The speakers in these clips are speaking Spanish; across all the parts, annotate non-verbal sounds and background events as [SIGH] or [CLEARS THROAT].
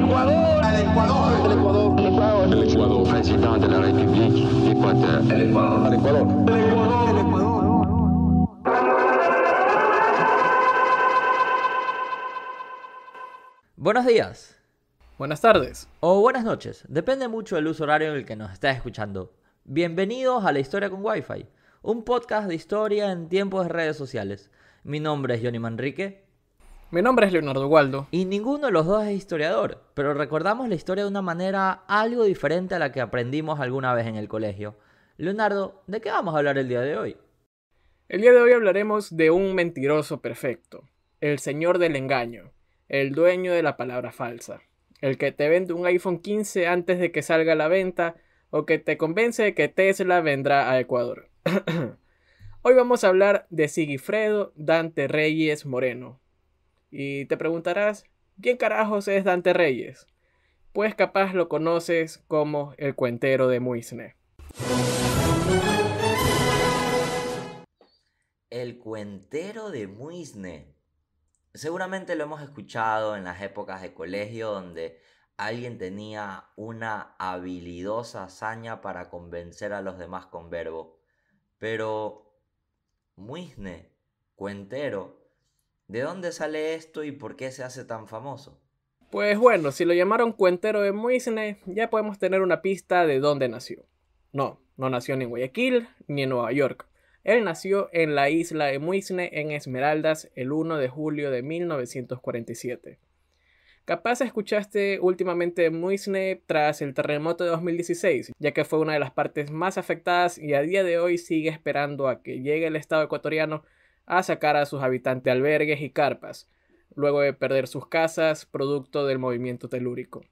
Ecuador. Ecuador. Ecuador. Ecuador. Ecuador. Ecuador. Buenos días. Buenas tardes. O buenas noches. Depende mucho del uso horario en el que nos estás escuchando. Bienvenidos a La Historia con Wi-Fi, un podcast de historia en tiempos de redes sociales. Mi nombre es Johnny Manrique mi nombre es Leonardo Waldo. Y ninguno de los dos es historiador, pero recordamos la historia de una manera algo diferente a la que aprendimos alguna vez en el colegio. Leonardo, ¿de qué vamos a hablar el día de hoy? El día de hoy hablaremos de un mentiroso perfecto, el señor del engaño, el dueño de la palabra falsa, el que te vende un iPhone 15 antes de que salga a la venta o que te convence de que Tesla vendrá a Ecuador. [CLEARS THROAT] hoy vamos a hablar de Sigifredo Dante Reyes Moreno, y te preguntarás, ¿quién carajos es Dante Reyes? Pues capaz lo conoces como el cuentero de Muisne. El cuentero de Muisne. Seguramente lo hemos escuchado en las épocas de colegio donde alguien tenía una habilidosa hazaña para convencer a los demás con verbo. Pero Muisne, cuentero, ¿De dónde sale esto y por qué se hace tan famoso? Pues bueno, si lo llamaron cuentero de Muisne, ya podemos tener una pista de dónde nació. No, no nació ni en Guayaquil ni en Nueva York. Él nació en la isla de Muisne en Esmeraldas el 1 de julio de 1947. Capaz escuchaste últimamente Muisne tras el terremoto de 2016, ya que fue una de las partes más afectadas y a día de hoy sigue esperando a que llegue el Estado ecuatoriano a sacar a sus habitantes albergues y carpas, luego de perder sus casas producto del movimiento telúrico.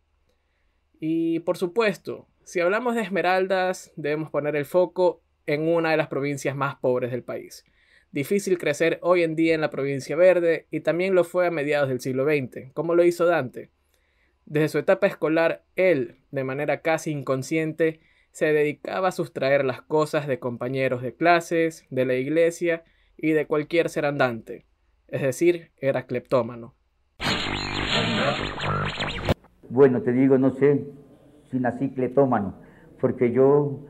Y por supuesto, si hablamos de esmeraldas, debemos poner el foco en una de las provincias más pobres del país. Difícil crecer hoy en día en la provincia verde y también lo fue a mediados del siglo XX, como lo hizo Dante. Desde su etapa escolar, él, de manera casi inconsciente, se dedicaba a sustraer las cosas de compañeros de clases, de la iglesia y de cualquier ser andante, es decir, era cleptómano. Bueno, te digo, no sé si nací cleptómano, porque yo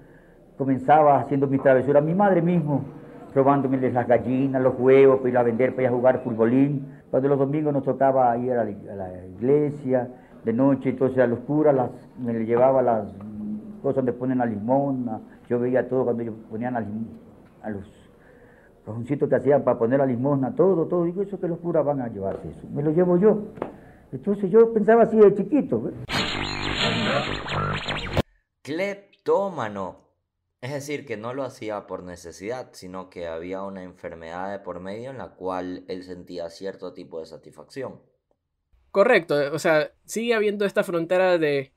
comenzaba haciendo mis travesuras, mi madre mismo, robándome las gallinas, los huevos, para ir a vender, para ir a jugar fútbolín. Cuando los domingos nos tocaba ir a la, iglesia de noche, entonces a los curas las, me llevaba las cosas donde ponen la limón. yo veía todo cuando ellos ponían limón a los cajoncitos que hacían para poner la limosna, todo, todo. Digo, eso que los curas van a llevarse eso. Me lo llevo yo. Entonces yo pensaba así de chiquito. Cleptómano. Es decir, que no lo hacía por necesidad, sino que había una enfermedad de por medio en la cual él sentía cierto tipo de satisfacción. Correcto, o sea, sigue habiendo esta frontera de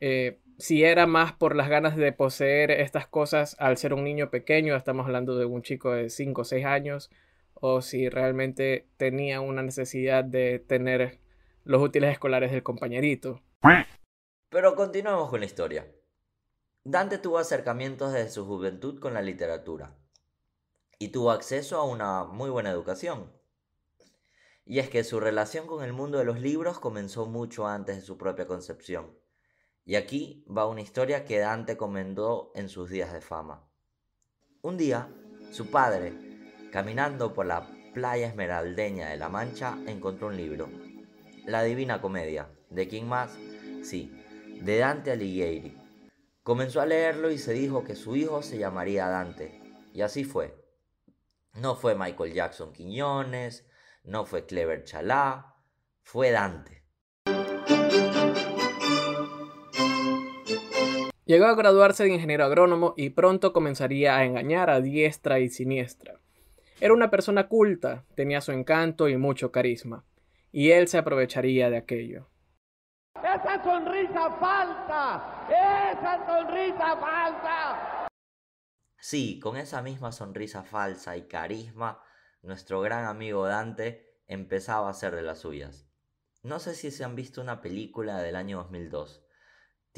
eh, si era más por las ganas de poseer estas cosas al ser un niño pequeño, estamos hablando de un chico de 5 o 6 años, o si realmente tenía una necesidad de tener los útiles escolares del compañerito. Pero continuemos con la historia. Dante tuvo acercamientos desde su juventud con la literatura y tuvo acceso a una muy buena educación. Y es que su relación con el mundo de los libros comenzó mucho antes de su propia concepción. Y aquí va una historia que Dante comendó en sus días de fama. Un día, su padre, caminando por la playa esmeraldeña de La Mancha, encontró un libro, La Divina Comedia. ¿De quién más? Sí, de Dante Alighieri. Comenzó a leerlo y se dijo que su hijo se llamaría Dante. Y así fue. No fue Michael Jackson Quiñones, no fue Clever Chalá, fue Dante. Llegó a graduarse de ingeniero agrónomo y pronto comenzaría a engañar a diestra y siniestra. Era una persona culta, tenía su encanto y mucho carisma, y él se aprovecharía de aquello. Esa sonrisa falta, esa sonrisa falsa! Sí, con esa misma sonrisa falsa y carisma, nuestro gran amigo Dante empezaba a hacer de las suyas. No sé si se han visto una película del año 2002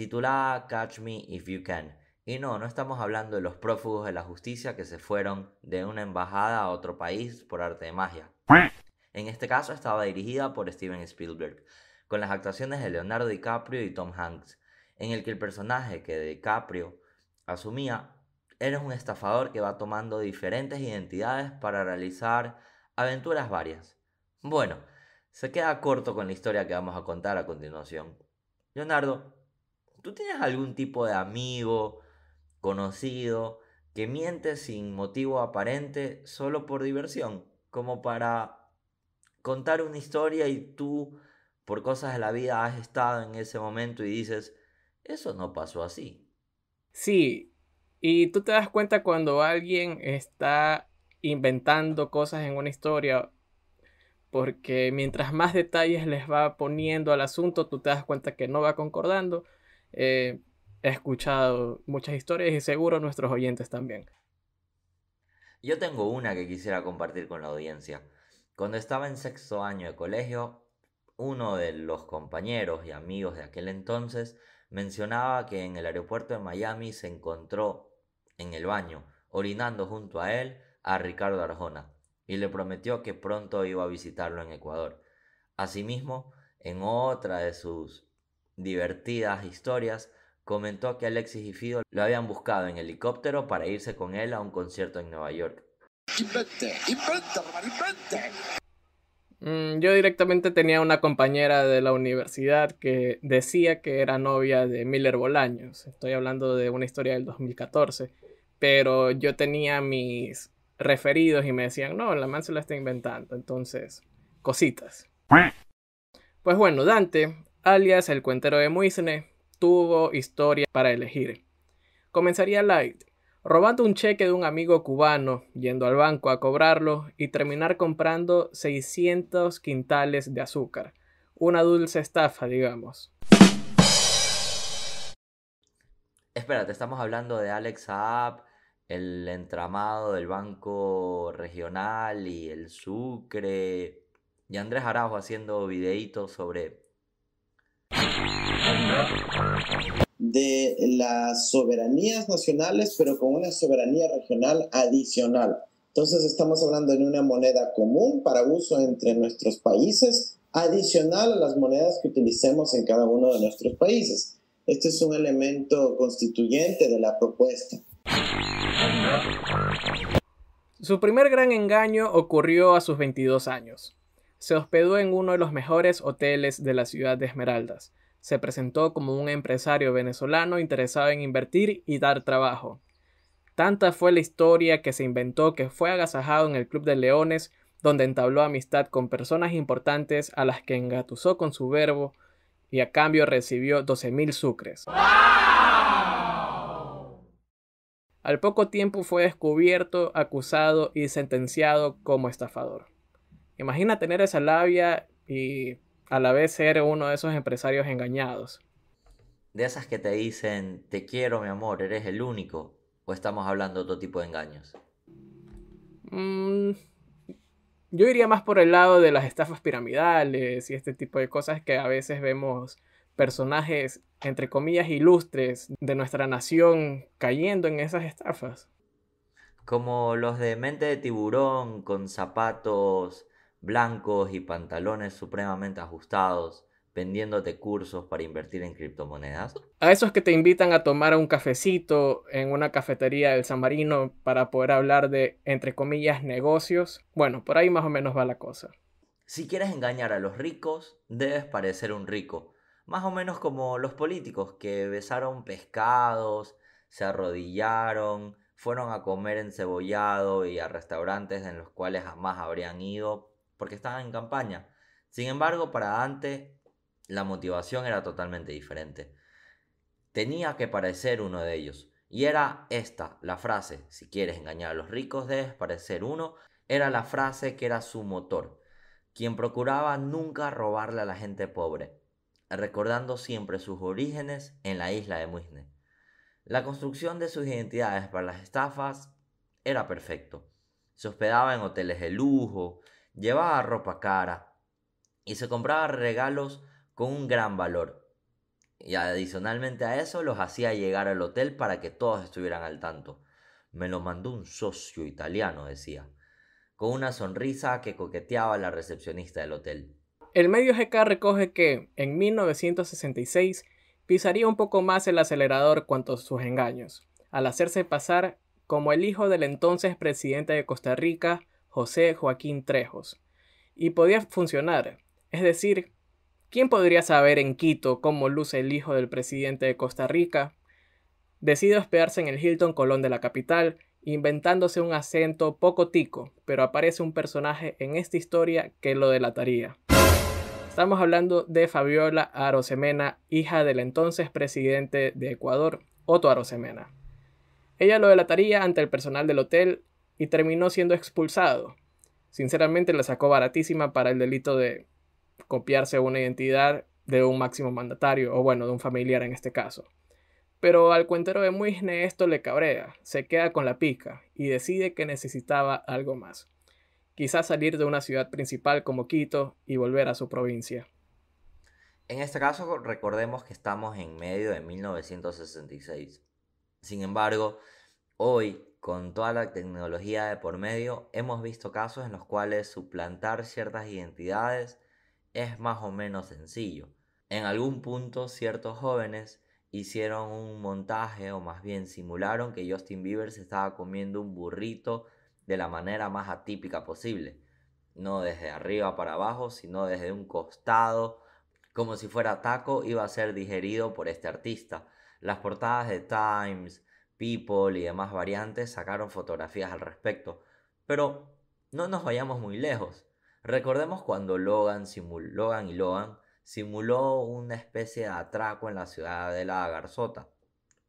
titulada Catch Me If You Can. Y no, no estamos hablando de los prófugos de la justicia que se fueron de una embajada a otro país por arte de magia. En este caso estaba dirigida por Steven Spielberg, con las actuaciones de Leonardo DiCaprio y Tom Hanks, en el que el personaje que DiCaprio asumía era un estafador que va tomando diferentes identidades para realizar aventuras varias. Bueno, se queda corto con la historia que vamos a contar a continuación. Leonardo ¿Tú tienes algún tipo de amigo, conocido, que miente sin motivo aparente solo por diversión? Como para contar una historia y tú, por cosas de la vida, has estado en ese momento y dices, eso no pasó así. Sí, y tú te das cuenta cuando alguien está inventando cosas en una historia, porque mientras más detalles les va poniendo al asunto, tú te das cuenta que no va concordando eh, he escuchado muchas historias y seguro nuestros oyentes también. Yo tengo una que quisiera compartir con la audiencia. Cuando estaba en sexto año de colegio, uno de los compañeros y amigos de aquel entonces mencionaba que en el aeropuerto de Miami se encontró en el baño, orinando junto a él, a Ricardo Arjona, y le prometió que pronto iba a visitarlo en Ecuador. Asimismo, en otra de sus divertidas historias, comentó que Alexis y Fido lo habían buscado en helicóptero para irse con él a un concierto en Nueva York. Mm, yo directamente tenía una compañera de la universidad que decía que era novia de Miller Bolaños. Estoy hablando de una historia del 2014. Pero yo tenía mis referidos y me decían, no, la man se la está inventando. Entonces, cositas. Pues bueno, Dante alias el cuentero de Muisne, tuvo historia para elegir. Comenzaría Light, robando un cheque de un amigo cubano, yendo al banco a cobrarlo y terminar comprando 600 quintales de azúcar. Una dulce estafa, digamos. Espérate, estamos hablando de Alex Saab, el entramado del Banco Regional y el Sucre, y Andrés Araujo haciendo videitos sobre de las soberanías nacionales, pero con una soberanía regional adicional. Entonces estamos hablando de una moneda común para uso entre nuestros países, adicional a las monedas que utilicemos en cada uno de nuestros países. Este es un elemento constituyente de la propuesta. Su primer gran engaño ocurrió a sus 22 años. Se hospedó en uno de los mejores hoteles de la ciudad de Esmeraldas. Se presentó como un empresario venezolano interesado en invertir y dar trabajo. Tanta fue la historia que se inventó que fue agasajado en el Club de Leones, donde entabló amistad con personas importantes a las que engatusó con su verbo y a cambio recibió 12.000 sucres. Al poco tiempo fue descubierto, acusado y sentenciado como estafador. Imagina tener esa labia y a la vez ser uno de esos empresarios engañados. De esas que te dicen, te quiero mi amor, eres el único, o estamos hablando de otro tipo de engaños. Mm, yo iría más por el lado de las estafas piramidales y este tipo de cosas que a veces vemos personajes, entre comillas, ilustres de nuestra nación cayendo en esas estafas. Como los de mente de tiburón con zapatos blancos y pantalones supremamente ajustados, vendiéndote cursos para invertir en criptomonedas? A esos que te invitan a tomar un cafecito en una cafetería del San Marino para poder hablar de, entre comillas, negocios. Bueno, por ahí más o menos va la cosa. Si quieres engañar a los ricos, debes parecer un rico. Más o menos como los políticos que besaron pescados, se arrodillaron, fueron a comer en cebollado y a restaurantes en los cuales jamás habrían ido porque estaban en campaña. Sin embargo, para Dante la motivación era totalmente diferente. Tenía que parecer uno de ellos. Y era esta la frase, si quieres engañar a los ricos debes parecer uno, era la frase que era su motor, quien procuraba nunca robarle a la gente pobre, recordando siempre sus orígenes en la isla de Muisne. La construcción de sus identidades para las estafas era perfecto. Se hospedaba en hoteles de lujo, llevaba ropa cara y se compraba regalos con un gran valor. Y adicionalmente a eso los hacía llegar al hotel para que todos estuvieran al tanto. Me lo mandó un socio italiano, decía, con una sonrisa que coqueteaba la recepcionista del hotel. El medio GK recoge que, en 1966, pisaría un poco más el acelerador cuanto sus engaños, al hacerse pasar como el hijo del entonces presidente de Costa Rica, José Joaquín Trejos, y podía funcionar. Es decir, ¿quién podría saber en Quito cómo luce el hijo del presidente de Costa Rica? Decide hospedarse en el Hilton Colón de la capital, inventándose un acento poco tico, pero aparece un personaje en esta historia que lo delataría. Estamos hablando de Fabiola Arosemena, hija del entonces presidente de Ecuador, Otto Arosemena. Ella lo delataría ante el personal del hotel y terminó siendo expulsado. Sinceramente la sacó baratísima para el delito de copiarse una identidad de un máximo mandatario o bueno, de un familiar en este caso. Pero al cuentero de Muisne esto le cabrea, se queda con la pica y decide que necesitaba algo más. Quizás salir de una ciudad principal como Quito y volver a su provincia. En este caso recordemos que estamos en medio de 1966. Sin embargo, hoy con toda la tecnología de por medio, hemos visto casos en los cuales suplantar ciertas identidades es más o menos sencillo. En algún punto ciertos jóvenes hicieron un montaje o más bien simularon que Justin Bieber se estaba comiendo un burrito de la manera más atípica posible. No desde arriba para abajo, sino desde un costado, como si fuera taco, iba a ser digerido por este artista. Las portadas de Times, People y demás variantes sacaron fotografías al respecto. Pero no nos vayamos muy lejos. Recordemos cuando Logan, Logan y Logan simuló una especie de atraco en la ciudad de La Garzota.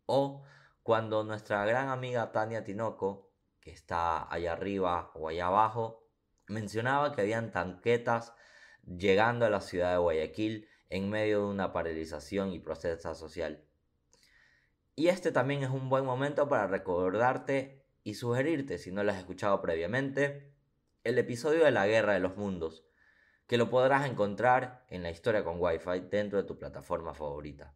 O cuando nuestra gran amiga Tania Tinoco, que está allá arriba o allá abajo, mencionaba que habían tanquetas llegando a la ciudad de Guayaquil en medio de una paralización y protesta social. Y este también es un buen momento para recordarte y sugerirte, si no lo has escuchado previamente, el episodio de la Guerra de los Mundos, que lo podrás encontrar en la historia con Wi-Fi dentro de tu plataforma favorita.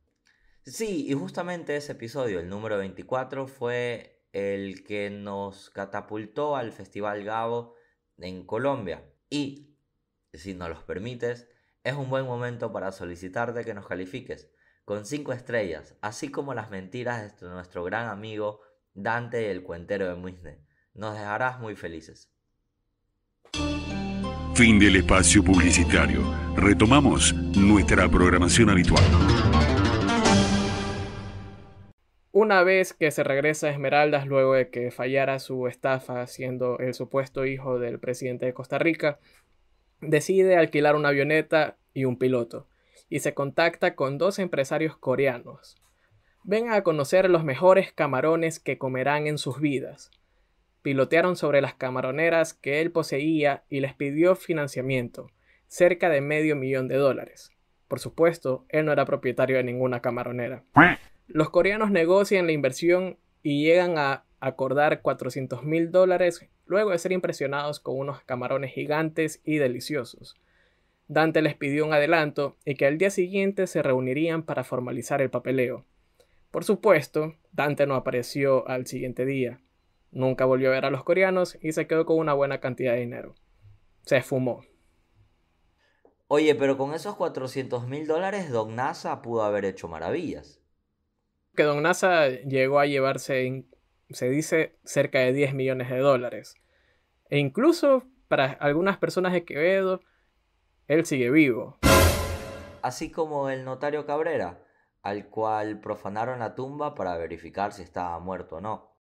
Sí, y justamente ese episodio, el número 24, fue el que nos catapultó al Festival Gabo en Colombia. Y, si nos los permites, es un buen momento para solicitarte que nos califiques con cinco estrellas, así como las mentiras de nuestro gran amigo Dante el cuentero de Muisne. Nos dejarás muy felices. Fin del espacio publicitario. Retomamos nuestra programación habitual. Una vez que se regresa a Esmeraldas luego de que fallara su estafa siendo el supuesto hijo del presidente de Costa Rica, decide alquilar una avioneta y un piloto y se contacta con dos empresarios coreanos. Vengan a conocer los mejores camarones que comerán en sus vidas. Pilotearon sobre las camaroneras que él poseía y les pidió financiamiento, cerca de medio millón de dólares. Por supuesto, él no era propietario de ninguna camaronera. Los coreanos negocian la inversión y llegan a acordar 400 mil dólares luego de ser impresionados con unos camarones gigantes y deliciosos. Dante les pidió un adelanto y que al día siguiente se reunirían para formalizar el papeleo. Por supuesto, Dante no apareció al siguiente día. Nunca volvió a ver a los coreanos y se quedó con una buena cantidad de dinero. Se fumó. Oye, pero con esos 400 mil dólares Don NASA pudo haber hecho maravillas. Que Don NASA llegó a llevarse, se dice, cerca de 10 millones de dólares. E incluso para algunas personas de Quevedo, él sigue vivo. Así como el notario Cabrera, al cual profanaron la tumba para verificar si estaba muerto o no.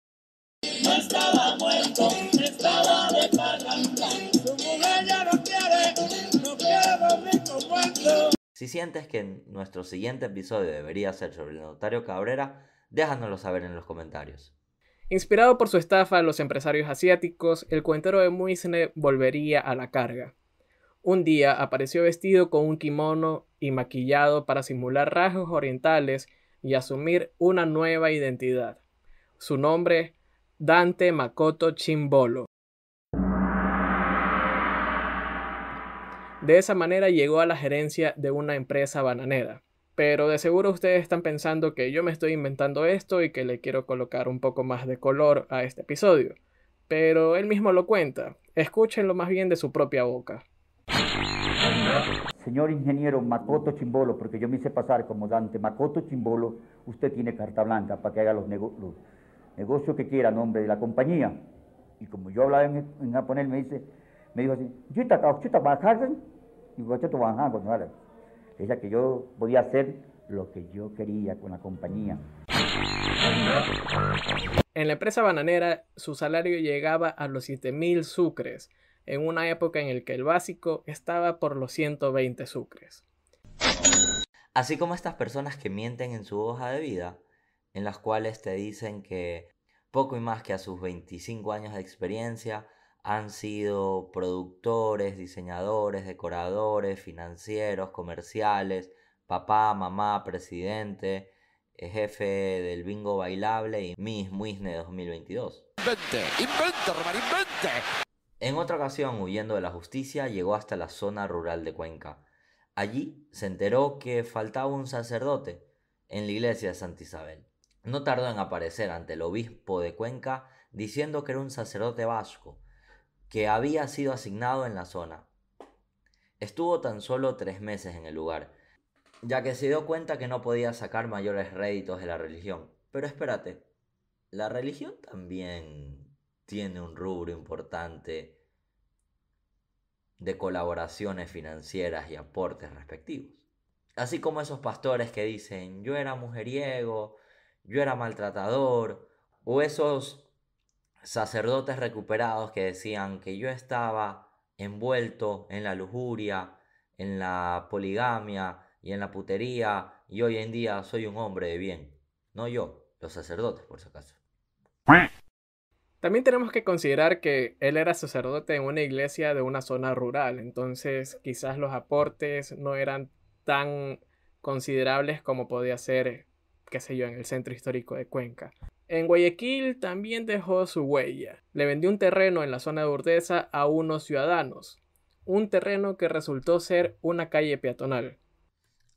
Si sientes que nuestro siguiente episodio debería ser sobre el notario Cabrera, déjanoslo saber en los comentarios. Inspirado por su estafa a los empresarios asiáticos, el cuentero de Muisne volvería a la carga. Un día apareció vestido con un kimono y maquillado para simular rasgos orientales y asumir una nueva identidad. Su nombre, Dante Makoto Chimbolo. De esa manera llegó a la gerencia de una empresa bananera. Pero de seguro ustedes están pensando que yo me estoy inventando esto y que le quiero colocar un poco más de color a este episodio. Pero él mismo lo cuenta. Escúchenlo más bien de su propia boca. Señor ingeniero Makoto Chimbolo, porque yo me hice pasar como Dante, Macoto Chimbolo, usted tiene carta blanca para que haga los, negocios que quiera nombre de la compañía. Y como yo hablaba en, japonés, me dice, me dijo así, Yo voy a y que yo podía hacer lo que yo quería con la compañía. En la empresa bananera, su salario llegaba a los mil sucres, en una época en la que el básico estaba por los 120 sucres. Así como estas personas que mienten en su hoja de vida, en las cuales te dicen que poco y más que a sus 25 años de experiencia han sido productores, diseñadores, decoradores, financieros, comerciales, papá, mamá, presidente, eh, jefe del bingo bailable y Miss Muisne 2022. Invente, invente, invente. En otra ocasión, huyendo de la justicia, llegó hasta la zona rural de Cuenca. Allí se enteró que faltaba un sacerdote en la iglesia de Santa Isabel. No tardó en aparecer ante el obispo de Cuenca diciendo que era un sacerdote vasco, que había sido asignado en la zona. Estuvo tan solo tres meses en el lugar, ya que se dio cuenta que no podía sacar mayores réditos de la religión. Pero espérate, la religión también tiene un rubro importante de colaboraciones financieras y aportes respectivos. Así como esos pastores que dicen yo era mujeriego, yo era maltratador, o esos sacerdotes recuperados que decían que yo estaba envuelto en la lujuria, en la poligamia y en la putería, y hoy en día soy un hombre de bien. No yo, los sacerdotes, por si acaso. También tenemos que considerar que él era sacerdote en una iglesia de una zona rural, entonces quizás los aportes no eran tan considerables como podía ser, qué sé yo, en el centro histórico de Cuenca. En Guayaquil también dejó su huella. Le vendió un terreno en la zona de Urdesa a unos ciudadanos, un terreno que resultó ser una calle peatonal.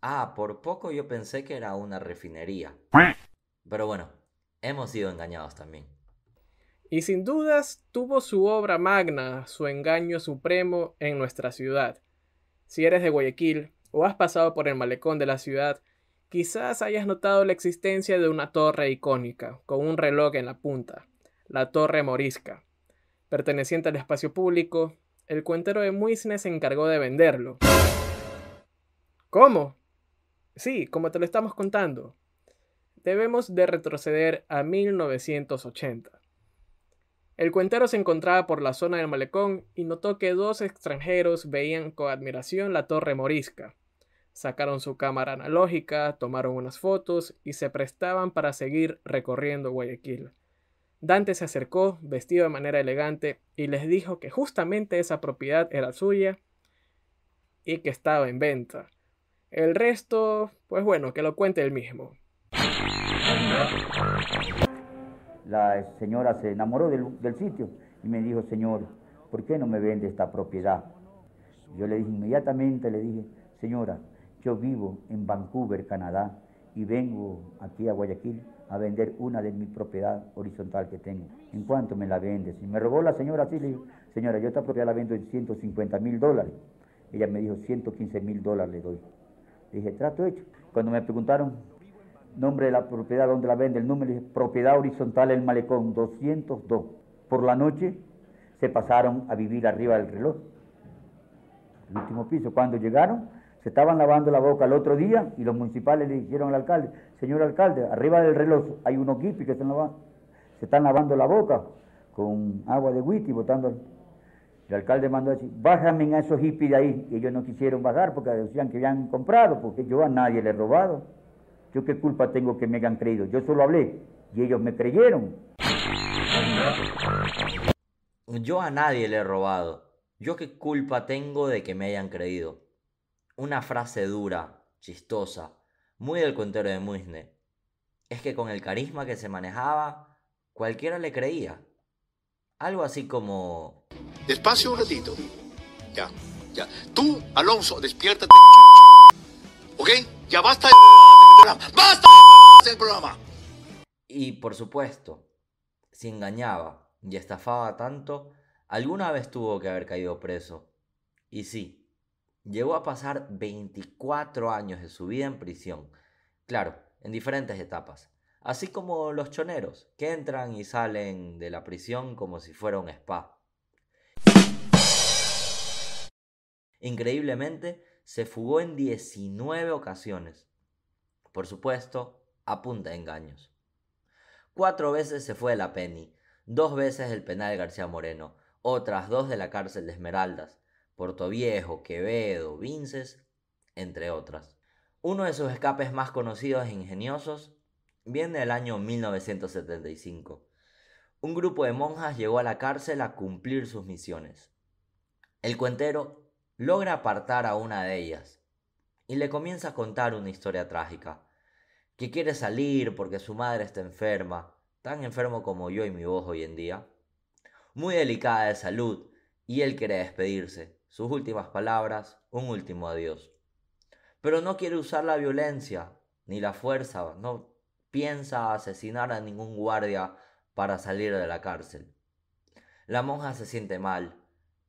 Ah, por poco yo pensé que era una refinería. Pero bueno, hemos sido engañados también y sin dudas tuvo su obra magna, su engaño supremo en nuestra ciudad. Si eres de Guayaquil o has pasado por el malecón de la ciudad, quizás hayas notado la existencia de una torre icónica, con un reloj en la punta, la Torre Morisca. Perteneciente al espacio público, el cuentero de Muisne se encargó de venderlo. ¿Cómo? Sí, como te lo estamos contando. Debemos de retroceder a 1980. El cuentero se encontraba por la zona del malecón y notó que dos extranjeros veían con admiración la torre morisca. Sacaron su cámara analógica, tomaron unas fotos y se prestaban para seguir recorriendo Guayaquil. Dante se acercó, vestido de manera elegante, y les dijo que justamente esa propiedad era suya y que estaba en venta. El resto, pues bueno, que lo cuente él mismo la señora se enamoró del, sitio y me dijo, señor, ¿por qué no me vende esta propiedad? Yo le dije inmediatamente, le dije, señora, yo vivo en Vancouver, Canadá, y vengo aquí a Guayaquil a vender una de mi propiedad horizontal que tengo. ¿En cuánto me la vendes? Y me robó la señora así, le dije, señora, yo esta propiedad la vendo en 150 mil dólares. Ella me dijo, 115 mil dólares le doy. Le dije, trato hecho. Cuando me preguntaron nombre de la propiedad donde la vende, el número es propiedad horizontal el malecón, 202. Por la noche se pasaron a vivir arriba del reloj, el último piso. Cuando llegaron, se estaban lavando la boca el otro día y los municipales le dijeron al alcalde, señor alcalde, arriba del reloj hay unos hippies que están se están lavando la boca con agua de whisky botando. El alcalde mandó a decir, bájame a esos hippies de ahí. ellos no quisieron bajar porque decían que habían comprado, porque yo a nadie le he robado. Yo qué culpa tengo que me hayan creído. Yo solo hablé y ellos me creyeron. Yo a nadie le he robado. Yo qué culpa tengo de que me hayan creído. Una frase dura, chistosa, muy del cuentero de Muisne. Es que con el carisma que se manejaba, cualquiera le creía. Algo así como... Despacio un ratito. Ya, ya. Tú, Alonso, despiértate. ¿Ok? Ya basta de por supuesto, si engañaba y estafaba tanto, alguna vez tuvo que haber caído preso. Y sí, llegó a pasar 24 años de su vida en prisión, claro, en diferentes etapas, así como los choneros, que entran y salen de la prisión como si fuera un spa. Increíblemente, se fugó en 19 ocasiones. Por supuesto, apunta engaños. Cuatro veces se fue de la Penny, dos veces del penal García Moreno, otras dos de la cárcel de Esmeraldas, Portoviejo, Quevedo, Vinces, entre otras. Uno de sus escapes más conocidos e ingeniosos viene del año 1975. Un grupo de monjas llegó a la cárcel a cumplir sus misiones. El cuentero logra apartar a una de ellas y le comienza a contar una historia trágica que quiere salir porque su madre está enferma, tan enfermo como yo y mi voz hoy en día, muy delicada de salud, y él quiere despedirse, sus últimas palabras, un último adiós. Pero no quiere usar la violencia ni la fuerza, no piensa asesinar a ningún guardia para salir de la cárcel. La monja se siente mal,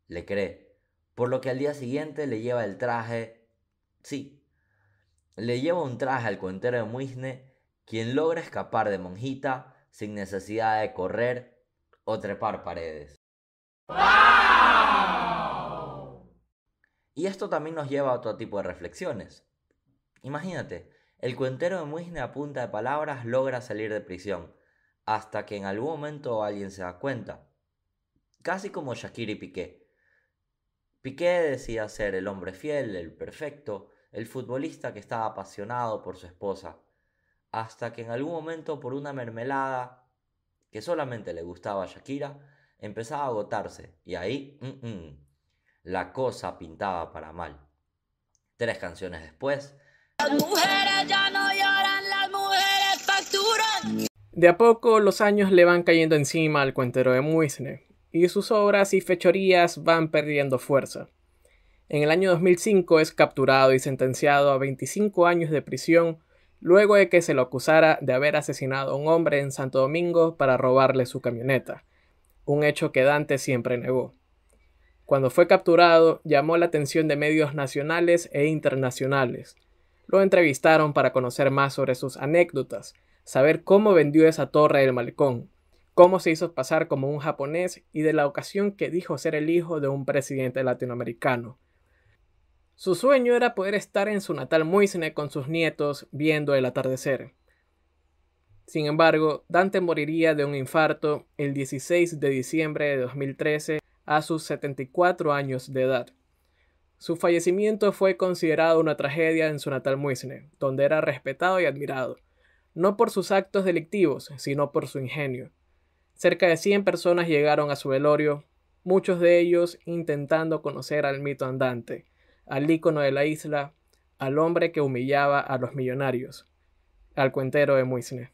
le cree, por lo que al día siguiente le lleva el traje, sí, le lleva un traje al cuentero de Muisne, quien logra escapar de Monjita sin necesidad de correr o trepar paredes. Y esto también nos lleva a otro tipo de reflexiones. Imagínate, el cuentero de Muisne a punta de palabras logra salir de prisión, hasta que en algún momento alguien se da cuenta. Casi como Shakira y Piqué. Piqué decía ser el hombre fiel, el perfecto, el futbolista que estaba apasionado por su esposa, hasta que en algún momento por una mermelada que solamente le gustaba a Shakira, empezaba a agotarse y ahí mm, mm, la cosa pintaba para mal. Tres canciones después... De a poco los años le van cayendo encima al cuentero de Muisne, y sus obras y fechorías van perdiendo fuerza. En el año 2005 es capturado y sentenciado a 25 años de prisión luego de que se lo acusara de haber asesinado a un hombre en Santo Domingo para robarle su camioneta, un hecho que Dante siempre negó. Cuando fue capturado, llamó la atención de medios nacionales e internacionales. Lo entrevistaron para conocer más sobre sus anécdotas, saber cómo vendió esa torre del malecón, cómo se hizo pasar como un japonés y de la ocasión que dijo ser el hijo de un presidente latinoamericano. Su sueño era poder estar en su natal Muisne con sus nietos viendo el atardecer. Sin embargo, Dante moriría de un infarto el 16 de diciembre de 2013 a sus 74 años de edad. Su fallecimiento fue considerado una tragedia en su natal Muisne, donde era respetado y admirado, no por sus actos delictivos, sino por su ingenio. Cerca de 100 personas llegaron a su velorio, muchos de ellos intentando conocer al mito andante, al icono de la isla, al hombre que humillaba a los millonarios, al cuentero de Muisne.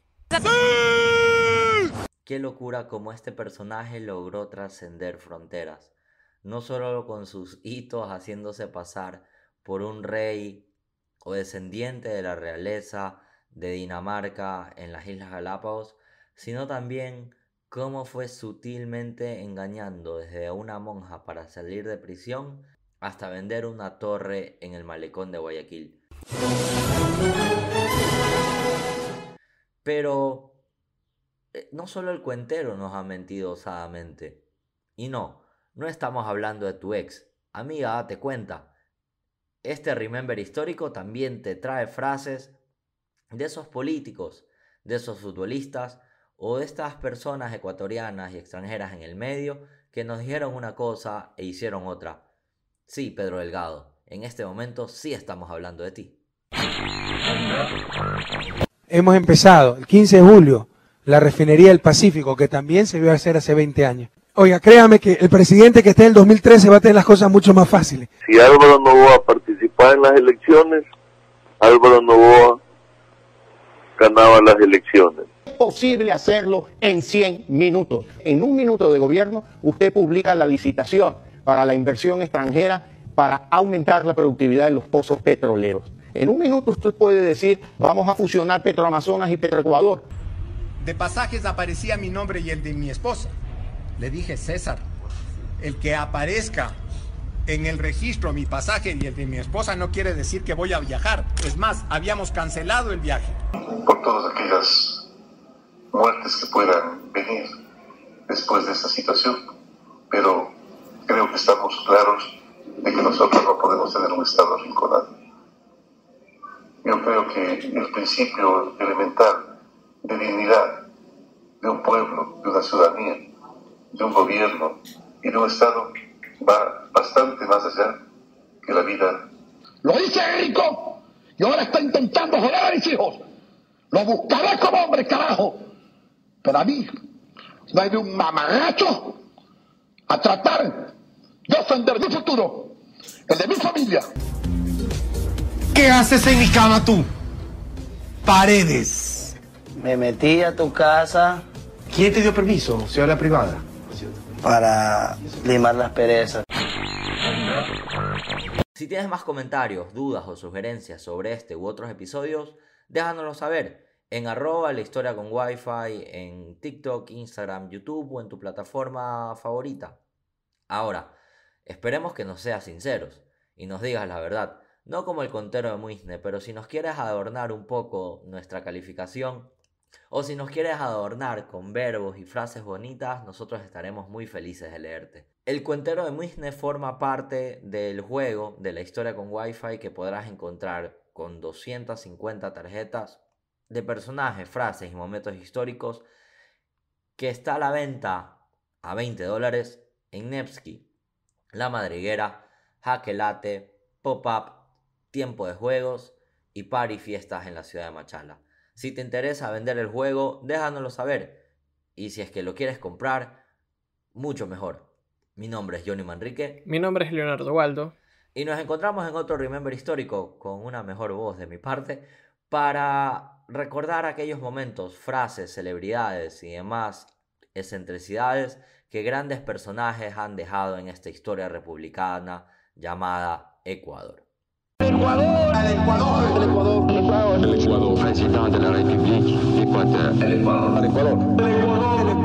Qué locura como este personaje logró trascender fronteras, no solo con sus hitos haciéndose pasar por un rey o descendiente de la realeza de Dinamarca en las Islas Galápagos, sino también cómo fue sutilmente engañando desde una monja para salir de prisión hasta vender una torre en el malecón de Guayaquil. Pero eh, no solo el cuentero nos ha mentido osadamente. Y no, no estamos hablando de tu ex. Amiga, date cuenta. Este Remember histórico también te trae frases de esos políticos, de esos futbolistas o de estas personas ecuatorianas y extranjeras en el medio que nos dijeron una cosa e hicieron otra. Sí, Pedro Delgado, en este momento sí estamos hablando de ti. Hemos empezado el 15 de julio la refinería del Pacífico, que también se vio hacer hace 20 años. Oiga, créame que el presidente que esté en el 2013 va a tener las cosas mucho más fáciles. Si Álvaro Novoa participaba en las elecciones, Álvaro Novoa ganaba las elecciones. Es posible hacerlo en 100 minutos. En un minuto de gobierno usted publica la licitación para la inversión extranjera para aumentar la productividad de los pozos petroleros. En un minuto usted puede decir, vamos a fusionar Petroamazonas y Petroecuador. De pasajes aparecía mi nombre y el de mi esposa. Le dije, César, el que aparezca en el registro mi pasaje y el de mi esposa no quiere decir que voy a viajar. Es más, habíamos cancelado el viaje. Por todas aquellas muertes que puedan venir después de esta situación, pero creo que estamos claros de que nosotros no podemos tener un Estado arrinconado. Yo creo que el principio elemental de dignidad de un pueblo, de una ciudadanía, de un gobierno y de un Estado va bastante más allá que la vida. Lo hice rico y ahora está intentando joder a mis hijos. Lo buscaré como hombre, carajo. Pero a mí no hay de un mamarracho a tratar defender mi futuro, el de mi familia. ¿Qué haces en mi cama tú? Paredes. Me metí a tu casa. ¿Quién te dio permiso? ¿Se habla privada. Para limar las perezas. Si tienes más comentarios, dudas o sugerencias sobre este u otros episodios, déjanoslo saber en arroba la historia con wifi, en TikTok, Instagram, YouTube o en tu plataforma favorita. Ahora, Esperemos que nos seas sinceros y nos digas la verdad, no como el contero de Muisne, pero si nos quieres adornar un poco nuestra calificación o si nos quieres adornar con verbos y frases bonitas, nosotros estaremos muy felices de leerte. El cuentero de Muisne forma parte del juego de la historia con Wi-Fi que podrás encontrar con 250 tarjetas de personajes, frases y momentos históricos que está a la venta a 20 dólares en Nevsky la Madriguera, Jaque Late, Pop-Up, Tiempo de Juegos y Party Fiestas en la ciudad de Machala. Si te interesa vender el juego, déjanoslo saber. Y si es que lo quieres comprar, mucho mejor. Mi nombre es Johnny Manrique. Mi nombre es Leonardo Waldo. Y nos encontramos en otro Remember histórico con una mejor voz de mi parte para recordar aquellos momentos, frases, celebridades y demás excentricidades que grandes personajes han dejado en esta historia republicana llamada Ecuador. Ecuador.